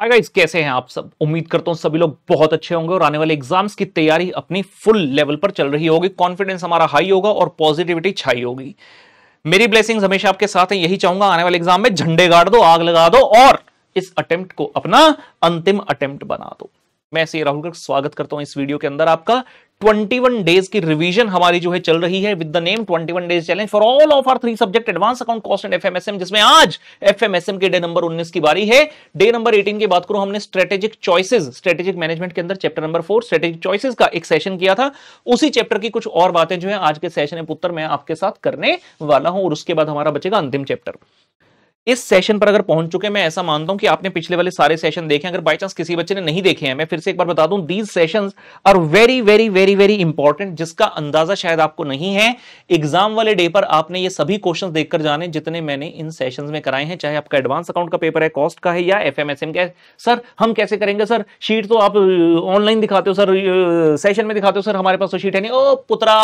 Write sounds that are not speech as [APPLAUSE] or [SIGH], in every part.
Hi guys कैसे हैं आप सब उम्मीद करता हूं सभी लोग बहुत अच्छे होंगे और आने वाले एग्जाम्स की तैयारी अपनी फुल लेवल पर चल रही होगी कॉन्फिडेंस हमारा हाई होगा और पॉजिटिविटी छाई होगी मेरी ब्लेसिंग्स हमेशा आपके साथ है यही चाहूंगा आने वाले एग्जाम में झंडे गाड़ दो आग लगा दो और इस अटेम्प्ट को अपना अंतिम अटेम्प्ट बना दो मैं ऐसे राहुल का स्वागत करता हूं इस वीडियो के अंदर आपका 21 डेज की रिवीजन हमारी जो है चल रही है with the name 21 days challenge for all of our three subject advance account cost and FMSM जिसमें आज एफएमएसएम के डे नंबर 19 की बारी है डे नंबर 18 की बात करूं हमने स्ट्रेटेजिक चॉइसेस स्ट्रेटेजिक मैनेजमेंट के अंदर chapter number four strategic choices का एक सेशन किया था उसी चैप्टर की कुछ और बातें जो है आज के सेशन में पुत्र मैं आपके साथ करने वाला हूं और उसके बाद हमारा बचेगा अंतिम चैप्टर इस सेशन पर अगर पहुंच चुके मैं ऐसा मानता हूं कि आपने पिछले वाले सारे सेशन देखे अगर बाई चांस किसी बच्चे ने नहीं देखे हैं मैं फिर से एक बार बता दूं these session are very very very very important जिसका अंदाजा शायद आपको नहीं है एग्जाम वाले डे पर आपने ये सभी क्वेश्चन देखकर जाने जितने मैंने इन सेशन में कराए हैं चाहे आपका एडवांस अकाउंट का पेपर है कॉस्ट का है या एफ एम का सर हम कैसे करेंगे सर शीट तो आप ऑनलाइन uh, दिखाते हो सर सेशन uh, में दिखाते हो सर हमारे पास तो शीट है नहीं ओ पुत्रा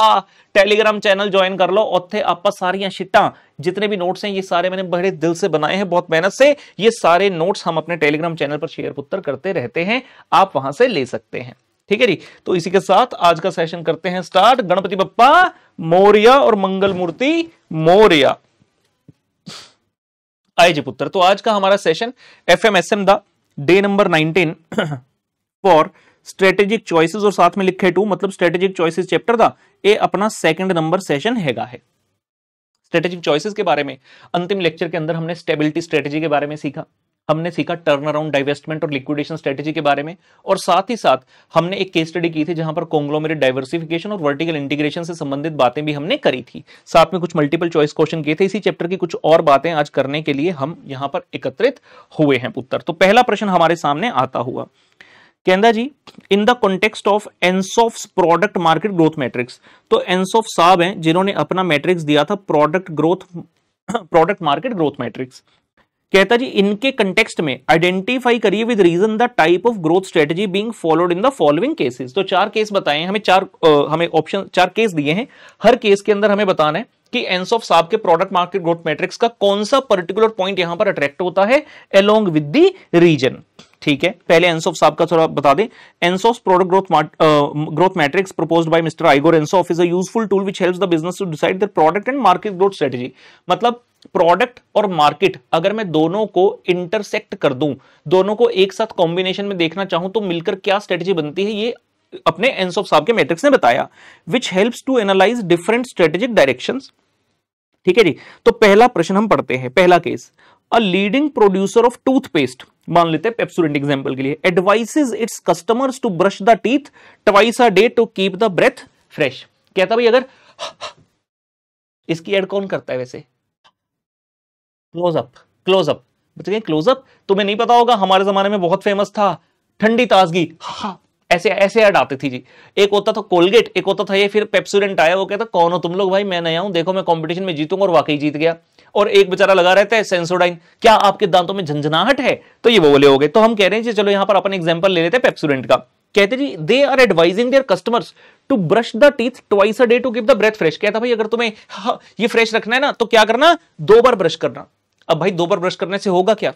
टेलीग्राम चैनल ज्वाइन कर लो उत्थे आप सारिया शीटा जितने भी नोट्स हैं ये सारे मैंने बड़े दिल से बनाए हैं बहुत मेहनत से ये सारे नोट्स हम अपने टेलीग्राम चैनल पर शेयर पुत्र करते रहते हैं आप वहां से ले सकते हैं ठीक है जी तो इसी के साथ आज का सेशन करते हैं स्टार्ट गणपति बप्पा मौर्य और मंगल मूर्ति मौर्य आए जी पुत्र तो आज का हमारा session F M S M the day number nineteen for strategic choices और साथ में लिखे टू मतलब स्ट्रेटेजिक चॉइसेस चैप्टर था ये अपना सेकंड नंबर सेशन हैगा है स्ट्रेटेजिक चॉइसेस के बारे में अंतिम लेक्चर के अंदर हमने स्टेबिलिटी स्ट्रेटेजी के बारे में सीखा हमने सीखा टर्न अराउंड डाइवेस्टमेंट और लिक्विडेशन स्ट्रेटेजी के बारे में और साथ ही साथ हमने एक केस स्टडी की थी जहां पर कोंग्लोमेरेट डाइवर्सिफिकेशन और वर्टिकल इंटीग्रेशन से संबंधित बातें भी हमने करी थी साथ में कुछ मल्टीपल चॉइस क्वेश्चन किए थे इसी चैप्टर की कुछ और बातें आज करने के लिए हम यहाँ पर एकत्रित हुए हैं उत्तर तो पहला प्रश्न हमारे सामने आता हुआ केंदा जी in the context of Ansoff product market growth matrix तो एनसॉफ साहब हैं जिन्होंने अपना मैट्रिक्स दिया था product growth product market growth matrix कहता जी इनके कंटेक्सट में आइडेंटिफाई करिए with reason the type of growth strategy being followed in the following cases तो चार केस बताए हैं हमें चार आ, हमें ऑप्शन चार केस दिए हैं हर केस के अंदर हमें बताना है कि एनसॉफ साहब के प्रोडक्ट मार्केट ग्रोथ मैट्रिक्स का कौन सा पर्टिकुलर पॉइंट यहां पर अट्रैक्ट होता है अलोंग विद द रीजन ठीक है पहले एनसोफ साहब का थोड़ा बता दें Ansoff product growth growth matrix proposed by mister Igor Ansoff is a useful tool which helps the business to decide their product and market growth strategy मतलब प्रोडक्ट और मार्केट अगर मैं दोनों को इंटरसेक्ट कर दूं दोनों को एक साथ कॉम्बिनेशन में देखना चाहूं तो मिलकर क्या स्ट्रेटजी बनती है ये अपने एनसोफ साहब के मैट्रिक्स ने बताया which helps to analyze different strategic directions ठीक है जी तो पहला प्रश्न हम पढ़ते हैं पहला case a leading producer of toothpaste मान लेते हैं पेप्सोडेंट एग्जांपल के लिए advises its customers to brush the teeth twice a day to keep the breath fresh कहता भाई अगर इसकी एड कौन करता है वैसे क्लोज अप क्लोज अप बच्चे अप तुम्हें नहीं पता होगा हमारे जमाने में बहुत फेमस था ठंडी ताजगी हाँ [LAUGHS] ऐसे ऐसे ऐड आती थी जी एक होता था कोलगेट एक होता था ये फिर पेप्सुडेंट आया वो कहता कौन हो तुम लोग भाई मैं नया हूं देखो मैं कंपटीशन में जीतूंगा और वाकई जीत गया और एक बेचारा लगा रहता है सेंसोडाइन क्या आपके दांतों में झंझनाहट है तो ये वो बोले हो गए तो हम कह रहे हैं जी चलो यहां पर अपन एग्जाम्पल ले लेते हैं पेप्सुडेंट का कहते जी they are advising their customers to brush the teeth twice a day to give the breath fresh कहता भाई अगर तुम्हें हाँ, ये फ्रेश रखना है ना तो क्या करना दो बार ब्रश करना अब भाई दो बार ब्रश करने से होगा क्या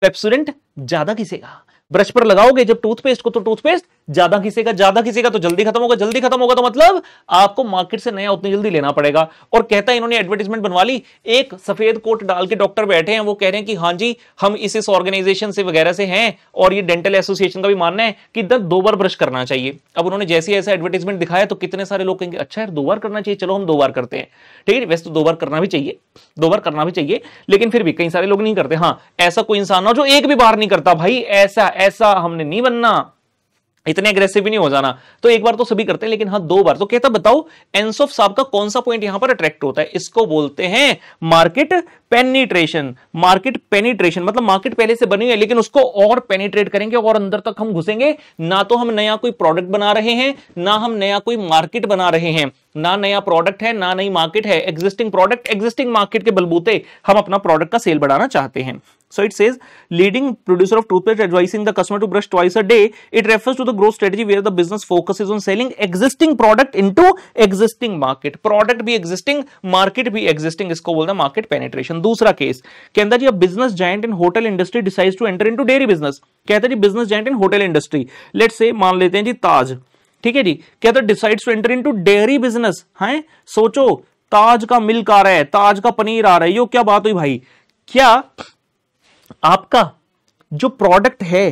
पेप्सुडेंट ज्यादा घिसेगा ब्रश पर लगाओगे जब टूथपेस्ट को तो टूथपेस्ट ज्यादा घिसेगा ज्यादा घिसेगा तो जल्दी खत्म होगा जल्दी खत्म होगा तो मतलब आपको मार्केट से नया उतनी जल्दी लेना पड़ेगा और कहता है इन्होंने एडवर्टीजमेंट बनवा ली एक सफेद कोट डाल के डॉक्टर बैठे हैं वो कह रहे हैं कि हाँ जी हम इस इस ऑर्गेनाइजेशन से वगैरह से हैं और ये डेंटल एसोसिएशन का भी मानना है कि दंत दो बार ब्रश करना चाहिए अब उन्होंने जैसे ऐसा एडवर्टीजमेंट दिखाया तो कितने सारे लोग कहेंगे अच्छा यार दो बार करना चाहिए चलो हम दो बार करते हैं ठीक है वैसे तो दो बार करना भी चाहिए दो बार करना भी चाहिए लेकिन फिर भी कई सारे लोग नहीं करते हाँ ऐसा कोई इंसान हो जो एक भी बार नहीं करता भाई ऐसा ऐसा हमने नहीं बनना इतने अग्रेसिव भी नहीं हो जाना तो एक बार तो सभी करते हैं लेकिन हाँ दो बार तो कहता बताओ एनसोफ साहब का कौन सा पॉइंट यहां पर अट्रैक्ट होता है इसको बोलते हैं मार्केट पेनिट्रेशन मार्केट पेनिट्रेशन मतलब मार्केट पहले से बनी है लेकिन उसको और पेनिट्रेट करेंगे और अंदर तक हम घुसेंगे ना तो हम नया कोई प्रोडक्ट बना रहे हैं ना हम नया कोई मार्केट बना रहे हैं ना नया प्रोडक्ट है ना नई मार्केट है एग्जिस्टिंग प्रोडक्ट एग्जिस्टिंग मार्केट के बलबूते हम अपना प्रोडक्ट का सेल बढ़ाना चाहते हैं so it says leading producer of toothpaste advising the customer to brush twice a day it refers to the growth strategy where the business focus is on selling existing product into existing market product भी existing market भी existing इसको बोलते हैं market penetration दूसरा case कहता जी business joint in hotel industry decide to enter into dairy business कहता जी business joint in hotel industry late say मान लेते हैं जी ताज ठीक है जी कहता decides to enter into dairy business है सोचो ताज का मिल्क आ रहा है ताज का पनीर आ रहा है यो क्या बात हुई भाई क्या आपका जो प्रोडक्ट है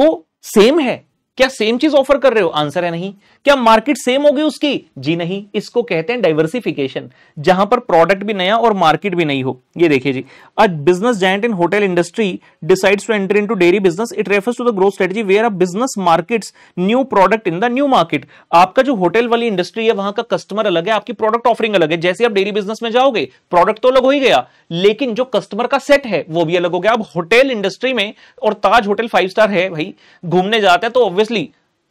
वो सेम है क्या सेम चीज ऑफर कर रहे हो आंसर है नहीं क्या मार्केट सेम होगी उसकी जी नहीं इसको कहते हैं डाइवर्सिफिकेशन जहां पर प्रोडक्ट भी नया और मार्केट भी नहीं हो ये देखिए जी a business giant in hotel industry decides to enter into dairy business it refers to the growth strategy where a business markets new product in the new market आपका जो होटल वाली इंडस्ट्री है वहां का कस्टमर अलग है आपकी product offering अलग है जैसे आप डेयरी बिजनेस में जाओगे प्रोडक्ट तो अलग हो ही गया लेकिन जो कस्टमर का सेट है वो भी अलग हो गया अब होटल इंडस्ट्री में और ताज होटल फाइव स्टार है भाई घूमने जाते हैं तो ऑब्वियसली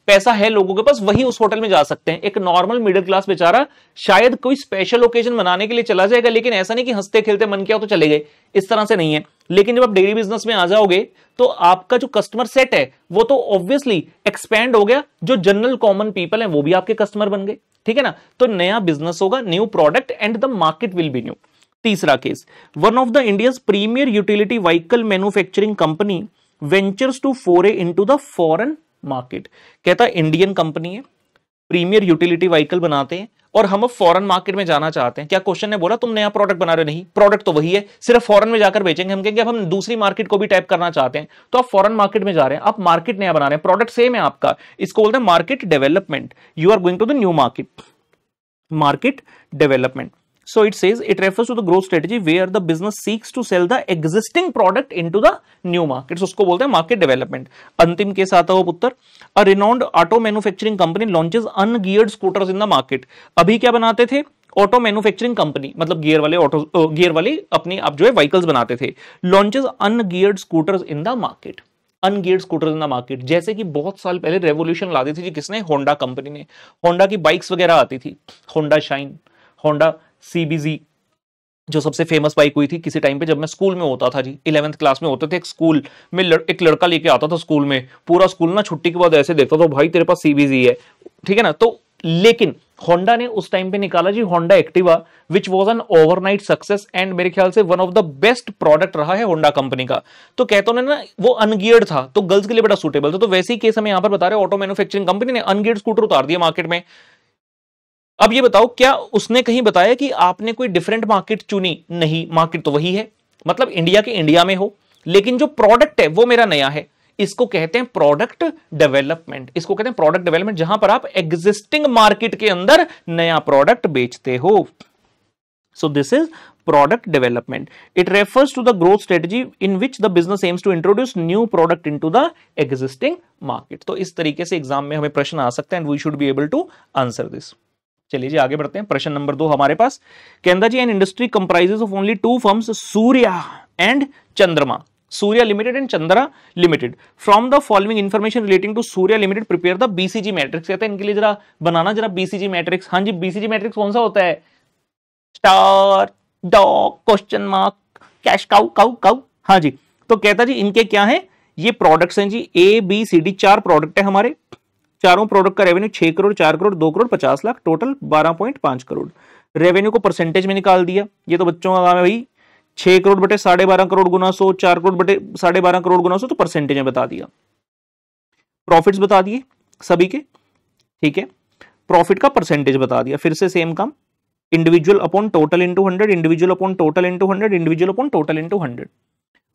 पैसा है लोगों के पास वही उस होटल में जा सकते हैं एक नॉर्मल मिडिल क्लास बेचारा शायद कोई स्पेशल ओकेजन मनाने के लिए चला जाएगा लेकिन ऐसा नहीं कि हंसते खेलते मन किया तो चले गए इस तरह से नहीं है लेकिन जब आप डेयरी बिजनेस में आ जाओगे तो आपका जो कस्टमर सेट है वो तो ऑब्वियसली एक्सपेंड हो गया जो जनरल कॉमन पीपल है वो भी आपके कस्टमर बन गए ठीक है ना तो नया बिजनेस होगा new product and the market will be new तीसरा case one of the India's premier utility vehicle manufacturing company ventures to foray into the foreign market कहता है इंडियन कंपनी है प्रीमियर यूटिलिटी व्हीकल बनाते हैं और हम अब फॉरेन मार्केट में जाना चाहते हैं क्या क्वेश्चन ने बोला तुम नया प्रोडक्ट बना रहे नहीं प्रोडक्ट तो वही है सिर्फ फॉरेन में जाकर बेचेंगे हम कहेंगे अब हम दूसरी मार्केट को भी टैप करना चाहते हैं तो आप फॉरेन मार्केट में जा रहे हैं आप मार्केट नया बना रहे हैं प्रोडक्ट सेम है आपका इसको बोलते हैं market development you are going to the new market market development So it says it refers to the growth strategy where the business seeks to sell the existing product into the new market so usko bolte hain market development. अंतिम केस आता हो पुत्र A renowned auto manufacturing company launches ungeared scooters in the market. abhi kya banate the auto manufacturing company मतलब gear वाले auto gear वाले अपने आप जो है व्हीकल्स बनाते थे launches ungeared scooters in the market ungeared scooters in the market जैसे कि बहुत साल पहले रेवोल्यूशन ला दी थी जी किसने होंडा कंपनी ने होंडा की बाइक्स वगैरह आती थी होंडा शाइन होंडा सीबीजी जो सबसे फेमस बाइक हुई थी किसी टाइम पे जब मैं स्कूल में होता था जी इलेवंथ क्लास में होते थे एक स्कूल में लड़, एक लड़का लेके आता था स्कूल में पूरा स्कूल ना छुट्टी के बाद ऐसे देखता था भाई तेरे पास सीबीजी है ठीक है ना तो लेकिन होंडा ने उस टाइम पे निकाला जी Honda Activa which was an overnight success and मेरे ख्याल से one of the best product रहा है होंडा कंपनी का तो कहते हैं ना वो अनगियर्ड था तो गर्ल्स के लिए बड़ा सुटेबल था तो वैसे ही केस हमें यहां पर बता रहे ऑटो मैन्युफैक्चरिंग कंपनी ने अनगियर्ड स्कूटर उतार दिया मार्केट में अब ये बताओ क्या उसने कहीं बताया कि आपने कोई डिफरेंट मार्केट चुनी नहीं मार्केट तो वही है मतलब इंडिया के इंडिया में हो लेकिन जो प्रोडक्ट है वो मेरा नया है इसको कहते हैं प्रोडक्ट डेवलपमेंट इसको कहते हैं प्रोडक्ट डेवलपमेंट जहां पर आप एग्जिस्टिंग मार्केट के अंदर नया प्रोडक्ट बेचते हो so this is product development it refers to the growth strategy in which the business aims to introduce new product into the existing market तो इस तरीके से एग्जाम में हमें प्रश्न आ सकते हैं and we should be able to answer this चलिए जी आगे बढ़ते हैं प्रश्न नंबर दो हमारे पास केंदा जी an industry comprises of only two firms Surya and Chandrama Surya limited and Chandra limited from the following information relating to Surya limited prepare the BCG matrix कहते हैं इनके लिए जरा बनाना जरा बीसीजी मैट्रिक्स हाँ जी बीसीजी मैट्रिक्स कौन सा होता है star dog question mark cash cow cow cow हाँ जी तो कहता जी इनके क्या है ये प्रोडक्ट्स हैं जी ए बी सी डी चार प्रोडक्ट है हमारे चारों प्रोडक्ट का रेवेन्यू छह करोड़ चार करोड़ दो करोड़ पचास लाख टोटल बारह पॉइंट पांच करोड़ रेवेन्यू को परसेंटेज में निकाल दिया ये तो बच्चों का काम है भाई छह करोड़ बटे साढ़े बारह करोड़ गुना सो चार करोड़ बटे साढ़े बारह करोड़ गुना सो तो परसेंटेज में बता दिया प्रॉफिट बता दिए सभी के ठीक है प्रॉफिट का परसेंटेज बता दिया फिर से सेम काम individual upon total into hundred individual upon total into hundred individual upon total into hundred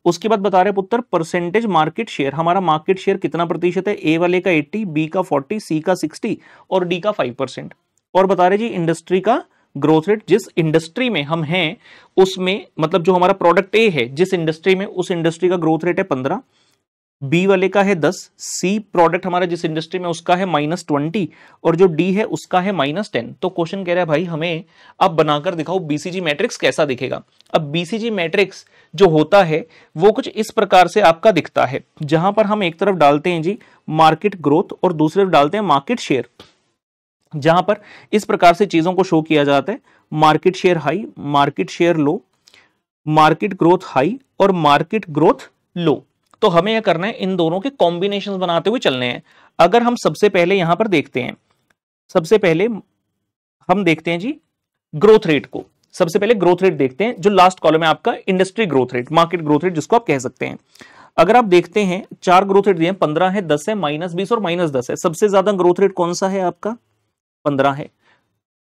उसके बाद बता रहे पुत्र परसेंटेज मार्केट शेयर हमारा मार्केट शेयर कितना प्रतिशत है ए वाले का 80 बी का 40 सी का 60 और डी का 5 परसेंट और बता रहे जी इंडस्ट्री का ग्रोथ रेट जिस इंडस्ट्री में हम हैं उसमें मतलब जो हमारा प्रोडक्ट ए है जिस इंडस्ट्री में उस इंडस्ट्री का ग्रोथ रेट है पंद्रह बी वाले का है दस सी प्रोडक्ट हमारा जिस इंडस्ट्री में उसका है माइनस ट्वेंटी और जो डी है उसका है माइनस टेन तो क्वेश्चन कह रहा है भाई हमें अब बनाकर दिखाओ बीसीजी मैट्रिक्स कैसा दिखेगा अब बीसीजी मैट्रिक्स जो होता है वो कुछ इस प्रकार से आपका दिखता है जहां पर हम एक तरफ डालते हैं जी मार्केट ग्रोथ और दूसरी तरफ डालते हैं मार्केट शेयर जहां पर इस प्रकार से चीजों को शो किया जाता है market share high market share low market growth high और मार्केट ग्रोथ लो तो हमें यह करना है इन दोनों के कॉम्बिनेशन बनाते हुए चलने हैं अगर हम सबसे पहले यहां पर देखते हैं सबसे पहले हम देखते हैं जी ग्रोथ रेट को सबसे पहले ग्रोथ रेट देखते हैं जो लास्ट कॉलम है आपका industry growth rate market growth rate जिसको आप कह सकते हैं अगर आप देखते हैं चार ग्रोथ रेट दिए पंद्रह है दस है माइनस बीस और माइनस दस है सबसे ज्यादा ग्रोथ रेट कौन सा है आपका पंद्रह है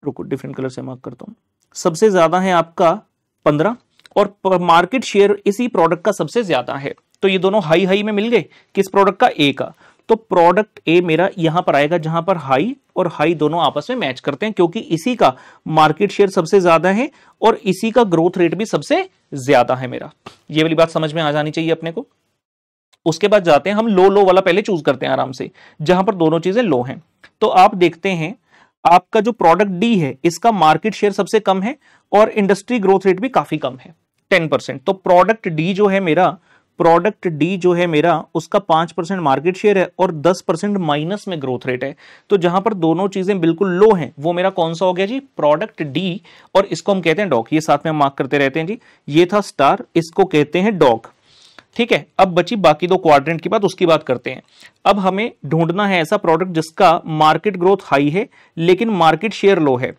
रुको डिफरेंट कलर से मार्क करता हूं सबसे ज्यादा है आपका पंद्रह और मार्केट शेयर इसी प्रोडक्ट का सबसे ज्यादा है तो ये दोनों हाई हाई में मिल गए किस प्रोडक्ट का ए का तो प्रोडक्ट ए मेरा यहां पर आएगा जहां पर हाई और हाई दोनों आपस में मैच करते हैं क्योंकि इसी का मार्केट शेयर सबसे ज्यादा है और इसी का ग्रोथ रेट भी सबसे ज्यादा है मेरा ये वाली बात समझ में आ जानी चाहिए अपने को उसके बाद जाते हैं हम लो लो वाला पहले चूज करते हैं आराम से जहां पर दोनों चीजें लो हैं तो आप देखते हैं आपका जो प्रोडक्ट डी है इसका मार्केट शेयर सबसे कम है और इंडस्ट्री ग्रोथ रेट भी काफी कम है टेन परसेंट तो प्रोडक्ट डी जो है मेरा प्रोडक्ट डी जो है मेरा उसका पांच परसेंट मार्केट शेयर है और दस परसेंट माइनस में ग्रोथ रेट है तो जहां पर दोनों चीजें बिल्कुल लो हैं वो मेरा कौन सा हो गया जी प्रोडक्ट डी और इसको हम कहते हैं डॉक ये साथ में हम मार्क करते रहते हैं जी ये था स्टार इसको कहते हैं डॉक ठीक है अब बची बाकी दो क्वाड्रेंट की बात उसकी बात करते हैं अब हमें ढूंढना है ऐसा प्रोडक्ट जिसका मार्केट ग्रोथ हाई है लेकिन मार्केट शेयर लो है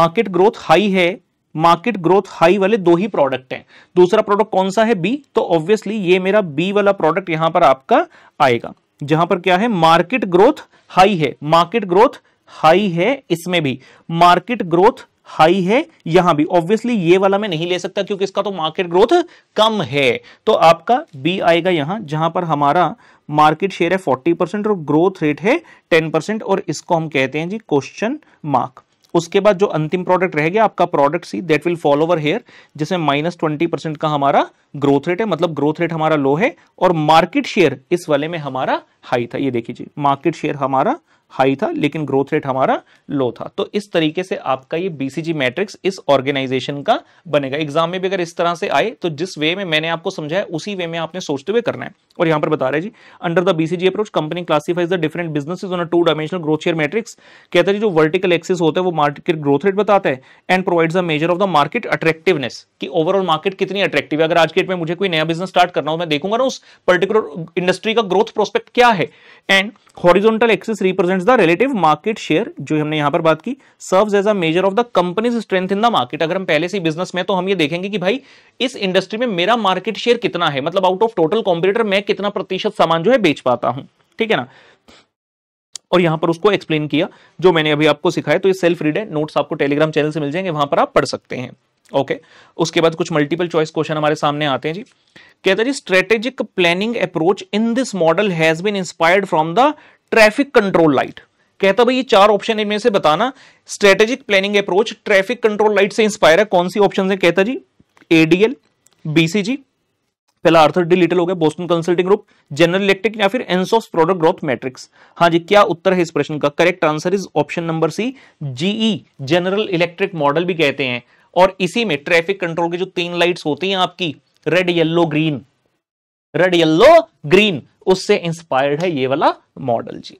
मार्केट ग्रोथ हाई है मार्केट ग्रोथ हाई वाले दो ही प्रोडक्ट हैं दूसरा प्रोडक्ट कौन सा है बी तो ऑब्वियसली ये मेरा बी वाला प्रोडक्ट यहां पर आपका आएगा जहां पर क्या है मार्केट ग्रोथ हाई है मार्केट ग्रोथ हाई है इसमें भी मार्केट ग्रोथ हाई है यहां भी ऑब्वियसली ये वाला मैं नहीं ले सकता क्योंकि इसका तो मार्केट ग्रोथ कम है तो आपका बी आएगा यहां जहां पर हमारा मार्केट शेयर है 40 परसेंट और ग्रोथ रेट है 10 परसेंट और इसको हम कहते हैं जी क्वेश्चन मार्क उसके बाद जो अंतिम प्रोडक्ट रह गया आपका product see that will follow over here जिसमें माइनस ट्वेंटी परसेंट का हमारा ग्रोथ रेट है मतलब ग्रोथ रेट हमारा लो है और मार्केट शेयर इस वाले में हमारा हाई था ये देखिए मार्केट शेयर हमारा हाई था लेकिन ग्रोथ रेट हमारा लो था तो इस तरीके से आपका ये बीसीजी मैट्रिक्स इस ऑर्गेनाइजेशन का बनेगा एग्जाम में भी अगर इस तरह से आए तो जिस वे में मैंने आपको समझाया उसी वे में आपने सोचते हुए करना है और यहां पर बता रहे जी under the BCG approach company classifies the different business on two dimensional growth share matrix कहता है जो वर्टिकल एक्सिस होता है वो मार्केट ग्रोथ रेट बताता है and provides a measure of the market attractiveness कि ओवरऑल मार्केट कितनी अट्रैक्टिव है अगर आज के डेट में मुझे कोई नया बिजनेस स्टार्ट करना हो मैं देखूंगा ना उस पर्टिकुलर इंडस्ट्री का ग्रोथ प्रोस्पेक्ट क्या है and horizontal axis represent the relative market share जो हमने यहां पर बात की serves as a measure of the company's strength in the market अगर हम पहले से बिजनेस में तो हम ये देखेंगे कि भाई इस इंडस्ट्री में मेरा मार्केट शेयर कितना है मतलब आउट ऑफ टोटल कॉम्पिटेटर मैं कितना प्रतिशत सामान जो है बेच पाता हूं ठीक है ना और यहां पर उसको एक्सप्लेन किया जो मैंने अभी आपको सिखाया तो ये सेल्फ रीड है नोट्स आपको टेलीग्राम चैनल से मिल जाएंगे वहां पर आप पढ़ सकते हैं ओके उसके बाद कुछ मल्टीपल चॉइस क्वेश्चन हमारे सामने आते हैं जी कहता है जी strategic planning approach in this model has been inspired from the traffic control light कहता भाई ये चार ऑप्शन इनमें से बताना strategic planning approach traffic control light से इंस्पायर है कौन सी ऑप्शन है कहता जी एडीएल बीसीजी पहला आर्थर डी लिटिल हो गया Boston Consulting Group General Electric या फिर एनसोस प्रोडक्ट ग्रोथ मैट्रिक्स हाँ जी क्या उत्तर है इस प्रश्न का correct answer is option number C GE General Electric model भी कहते हैं और इसी में ट्रैफिक कंट्रोल के जो तीन लाइट्स होती हैं आपकी red yellow green red yellow green उससे इंस्पायर्ड है ये वाला मॉडल जी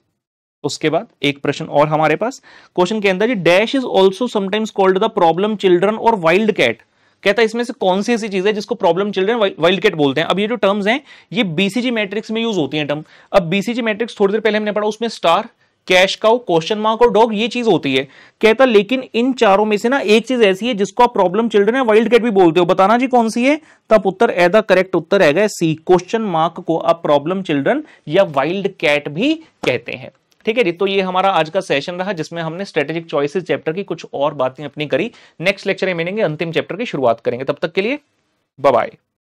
उसके बाद एक प्रश्न और हमारे पास क्वेश्चन के अंदर जी dash is also sometimes called the problem children और वाइल्ड कैट कहता है इसमें से कौन सी ऐसी चीज है जिसको प्रॉब्लम चिल्ड्रन वाइल्ड कैट बोलते हैं अब ये जो टर्म्स हैं ये बीसीजी मैट्रिक्स में यूज होती हैं टर्म अब बीसीजी मैट्रिक्स थोड़ी देर पहले हमने पढ़ा उसमें star cash cow question mark और डॉग ये चीज होती है कहता लेकिन इन चारों में से ना एक चीज ऐसी है जिसको आप प्रॉब्लम चिल्ड्रन है वाइल्ड कैट भी बोलते हो बताना जी कौन सी है तब उत्तर एदा करेक्ट उत्तर है सी क्वेश्चन मार्क को आप प्रॉब्लम चिल्ड्रन या वाइल्ड कैट भी कहते हैं ठीक है जी तो ये हमारा आज का सेशन रहा जिसमें हमने स्ट्रेटेजिक चॉइसेस चैप्टर की कुछ और बातें अपनी करी नेक्स्ट लेक्चर में मिलेंगे अंतिम चैप्टर की शुरुआत करेंगे तब तक के लिए बाय